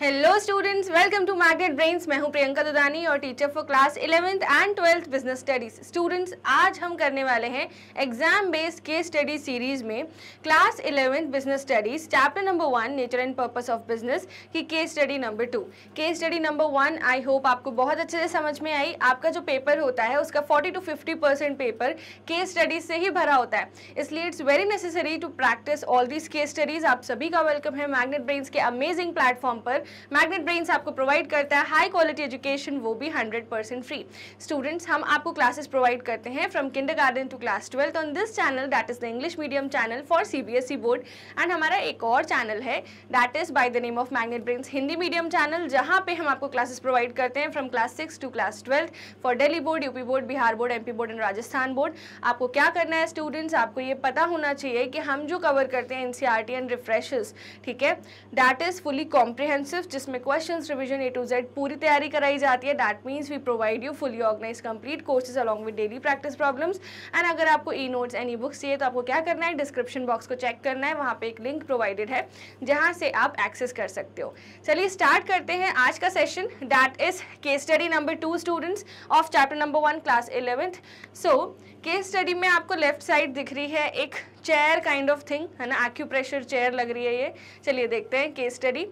Hello students welcome to Market Brains मैं हूं प्रियंका दुदानी और teacher for class eleventh and twelfth business studies students आज हम करने वाले हैं exam based case study series में class eleventh business studies chapter number one nature and purpose of business की case study number two case study number one I hope आपको बहुत अच्छे से समझ में आई आपका जो पेपर होता है उसका forty to fifty percent paper case studies से ही भरा होता है इसलिए it's very necessary to practice all these case studies आप सभी का वेलकम है मैग्नेट ब्रेन्स के अमेजिंग प्लेटफॉर्म पर मैग्नेट ब्रेन आपको प्रोवाइड करता है हाई क्वालिटी एजुकेशन वो भी हंड्रेड परसेंट फ्री स्टूडेंट्स हम आपको क्लासेस प्रोवाइड करते हैं from kindergarten to class twelfth on this channel that is the English medium channel for CBSE board and हमारा एक और चैनल है that is by the name of Magnet Brains Hindi medium channel जहाँ पे हम आपको क्लासेस प्रोवाइड करते हैं from class six to class twelfth for Delhi board UP board Bihar board MP board and Rajasthan board आपको क्या करना है स्टूडेंट्स आपको ये पता होना चाहिए कि हम जो कवर करते हैं एनसीईआरटी एंड रिफ्रेशर्स ठीक है that is fully comprehensive courses जिसमें questions revision A to Z पूरी तैयारी कराई जाती है that means we provide you fully organise complete courses along with daily practice problems and अगर आपको e notes and e books चाहिए तो आपको क्या करना है डिस्क्रिप्शन बॉक्स को चेक करना है वहाँ पर एक लिंक प्रोवाइडेड है जहाँ से आप एक्सेस कर सकते हो चलिए स्टार्ट करते हैं आज का session that is case study number two students of chapter number one class eleventh so case study में आपको लेफ्ट साइड दिख रही है एक चेयर काइंड ऑफ थिंग है ना एक्यूप्रेशर चेयर लग रही है ये चलिए देखते हैं case study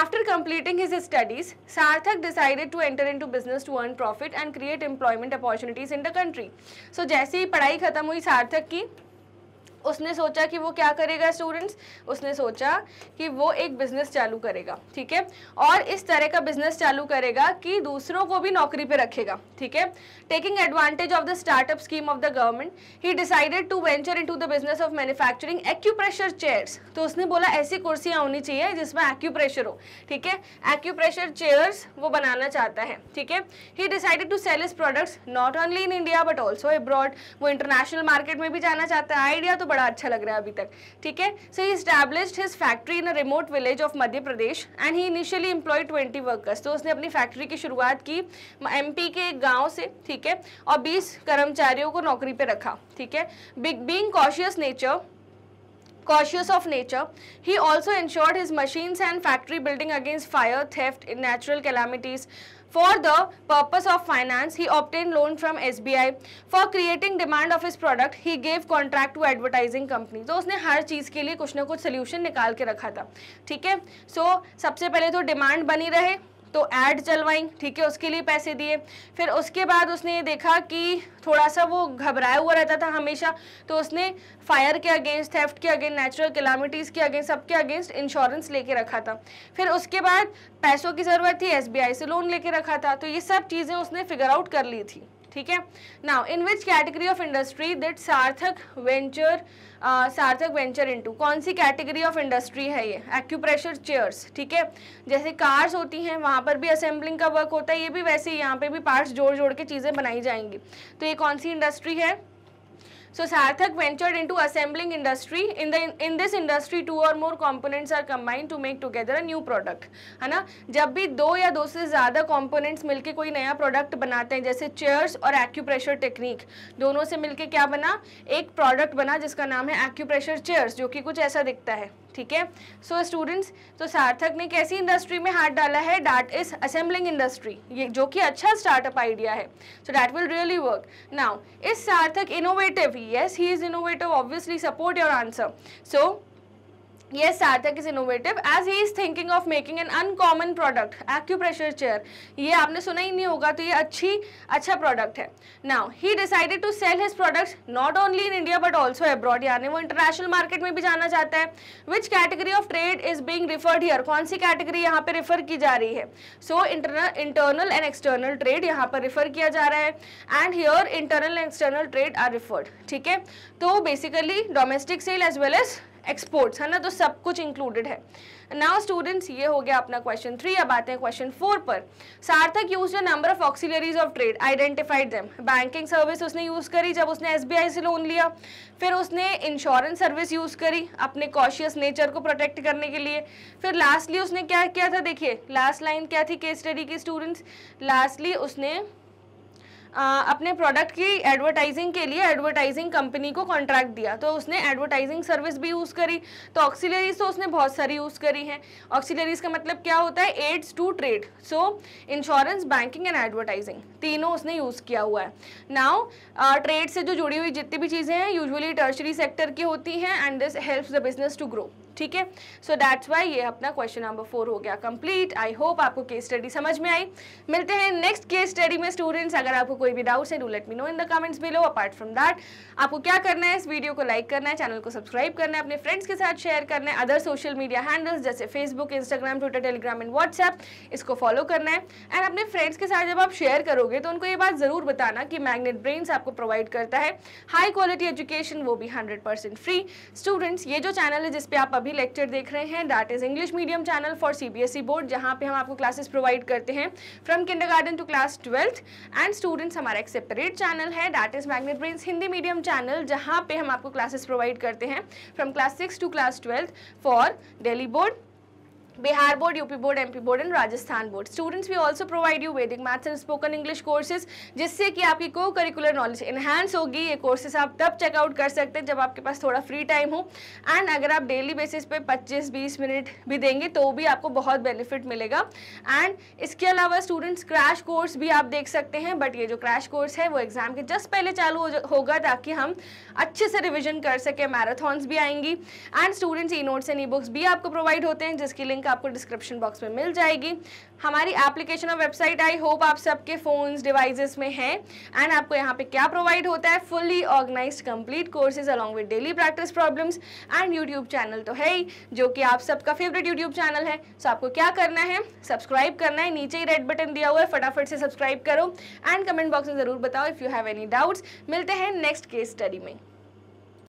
after completing his studies Sarthak decided to enter into business to earn profit and create employment opportunities in the country so जैसे ही पढ़ाई खत्म हुई सार्थक की उसने सोचा कि वो क्या करेगा स्टूडेंट्स उसने सोचा कि वो एक बिजनेस चालू करेगा ठीक है और इस तरह का बिजनेस चालू करेगा कि दूसरों को भी नौकरी पे रखेगा ठीक है taking advantage of the startup scheme of the government he decided to venture in the business of manufacturing acupressure chairs तो उसने बोला ऐसी कुर्सियाँ होनी चाहिए जिसमें एक्यूप्रेशर हो ठीक है एक्यूप्रेशर चेयर्स वो बनाना चाहता है ठीक है he decided to sell his products not only in India but also abroad वो इंटरनेशनल मार्केट में भी जाना चाहता है आइडिया तो बड़ा अच्छा लग रहा है अभी तक ठीक है so he established his factory in a remote village of Madhya Pradesh and he initially employ twenty workers तो उसने अपनी फैक्ट्री की शुरुआत की एम के एक गाँव से ठीक है और बीस कर्मचारियों को नौकरी पर रखा ठीक है big being cautious nature cautious of nature, he also ensured his machines and factory building against fire, theft, natural calamities, For the purpose of finance, he obtained loan from SBI. For creating demand of his product, he gave contract to advertising company. तो उसने हर चीज़ के लिए कुछ ना कुछ solution निकाल के रखा था ठीक है सो so, सबसे पहले तो डिमांड बनी रहे तो ऐड चलवाई ठीक है उसके लिए पैसे दिए फिर उसके बाद उसने ये देखा कि थोड़ा सा वो घबराया हुआ रहता था हमेशा तो उसने फायर के अगेंस्ट थेफ्ट के अगेंस्ट नेचुरल कैलामिटीज़ के अगेंस्ट सबके अगेंस्ट इंश्योरेंस लेके रखा था फिर उसके बाद पैसों की ज़रूरत थी एस से लोन लेके रखा था तो ये सब चीज़ें उसने फिगर आउट कर ली थी ठीक है now in which category of industry did Sarthak venture सार्थक वेंचर इनटू कौन सी कैटेगरी ऑफ इंडस्ट्री है ये एक्यूप्रेशर चेयर्स ठीक है जैसे कार्स होती हैं वहाँ पर भी असेंबलिंग का वर्क होता है ये भी वैसे यहाँ पर भी पार्ट्स जोड़ जोड़ के चीज़ें बनाई जाएंगी तो ये कौन सी इंडस्ट्री है So Sarthak ventured into assembling industry. In the in this industry, two or more components are combined to make together a new product. है ना जब भी दो या दो से ज़्यादा components मिलके कोई नया product बनाते हैं जैसे chairs और acupressure technique. दोनों से मिलके क्या बना एक product बना जिसका नाम है acupressure chairs जो कि कुछ ऐसा दिखता है ठीक है सो स्टूडेंट्स तो सार्थक ने कैसी इंडस्ट्री में हाथ डाला है डैट इज असेंबलिंग इंडस्ट्री ये जो कि अच्छा स्टार्टअप आइडिया है so that will really work now is Sarthak innovative yes he is innovative obviously support your answer so Yes, Sarthak is innovative as he is thinking of making an uncommon product acupressure chair ये आपने सुना ही नहीं होगा तो ये अच्छी अच्छा product है now he decided to sell his products not only in India but also abroad यानी वो इंटरनेशनल मार्केट में भी जाना चाहता है which category of trade is being referred here कौन सी कैटेगरी यहाँ पे रिफर की जा रही है so internal and external trade यहाँ पर रिफर किया जा रहा है and here internal and external trade are referred ठीक है तो basically domestic sale as well as exports है ना तो सब कुछ इंक्लूडेड है नाउ स्टूडेंट्स ये हो गया अपना क्वेश्चन थ्री अब आते हैं क्वेश्चन फोर पर Sarthak use number of auxiliaries of trade identified them banking service उसने यूज करी जब उसने एसबीआई से लोन लिया फिर उसने इंश्योरेंस सर्विस यूज करी अपने कॉशियस नेचर को प्रोटेक्ट करने के लिए फिर लास्टली उसने क्या किया था देखिए लास्ट लाइन क्या थी केस स्टडी के स्टूडेंट्स लास्टली उसने अपने प्रोडक्ट की एडवर्टाइजिंग के लिए एडवर्टाइजिंग कंपनी को कॉन्ट्रैक्ट दिया तो उसने एडवर्टाइजिंग सर्विस भी यूज़ करी तो ऑक्सीलरीज तो उसने बहुत सारी यूज़ करी हैं ऑक्सीलरीज का मतलब क्या होता है aids to trade so insurance banking and advertising तीनों उसने यूज़ किया हुआ है नाउ ट्रेड से जो जुड़ी हुई जितनी भी चीज़ें हैं यूजली टर्शरी सेक्टर की होती हैं and this helps the business to grow ठीक है सो दैट्स वाई ये अपना क्वेश्चन नंबर फोर हो गया कंप्लीट आई होप आपको केस स्टडी समझ में आई मिलते हैं नेक्स्ट केस स्टडी में स्टूडेंट्स अगर आपको कोई भी डाउट है do let me know in the comments below apart from that आपको क्या करना है इस वीडियो को लाइक करना है चैनल को सब्सक्राइब करना है अपने फ्रेंड्स के साथ शेयर करना है अदर सोशल मीडिया हैंडल्स जैसे Facebook Instagram Twitter Telegram and WhatsApp इसको फॉलो करना है एंड अपने फ्रेंड्स के साथ जब आप शेयर करोगे तो उनको ये बात ज़रूर बताना कि मैग्नेट ब्रेन्स आपको प्रोवाइड करता है हाई क्वालिटी एजुकेशन वो भी हंड्रेड फ्री स्टूडेंट्स ये जो चैनल है जिसपे आप अभी लेक्चर देख रहे हैं that is English medium channel for CBSE board जहाँ पे हम आपको क्लासेस प्रोवाइड करते हैं from kindergarten to class twelfth and students हमारा एक सेपरेट चैनल है that is Magnet Brain Hindi medium channel जहाँ पे हम आपको क्लासेस प्रोवाइड करते हैं from class six to class twelfth for Delhi board board UP board M P board and Rajasthan board students we also provide you वैदिक maths and spoken English courses जिससे कि आपकी को करिकुलर नॉलेज इन्हांस होगी ये courses आप तब चेकआउट कर सकते हैं जब आपके पास थोड़ा फ्री टाइम हो एंड अगर आप डेली बेसिस पे 25-20 मिनट भी देंगे तो भी आपको बहुत बेनिफिट मिलेगा एंड इसके अलावा स्टूडेंट्स क्रैश कोर्स भी आप देख सकते हैं बट ये जो क्रैश कोर्स है वो एग्ज़ाम के जस्ट पहले चालू हो होगा ताकि हम अच्छे से रिविजन कर सकें मैराथॉन्स भी आएंगी and students e notes and e books भी आपको प्रोवाइड होते हैं जिसकी लिंक लिंक आपको डिस्क्रिप्शन बॉक्स में मिल जाएगी हमारी एप्लीकेशन और वेबसाइट आई होप आप सबके फ़ोन्स डिवाइसेस में है एंड आपको यहाँ पे क्या प्रोवाइड होता है fully organise complete courses along with daily practice problems and YouTube channel तो है ही जो कि आप सबका फेवरेट यूट्यूब चैनल है सो आपको क्या करना है सब्सक्राइब करना है नीचे ही रेड बटन दिया हुआ है फटाफट से सब्सक्राइब करो एंड कमेंट बॉक्स में ज़रूर बताओ if you have any doubts मिलते हैं नेक्स्ट केस स्टडी में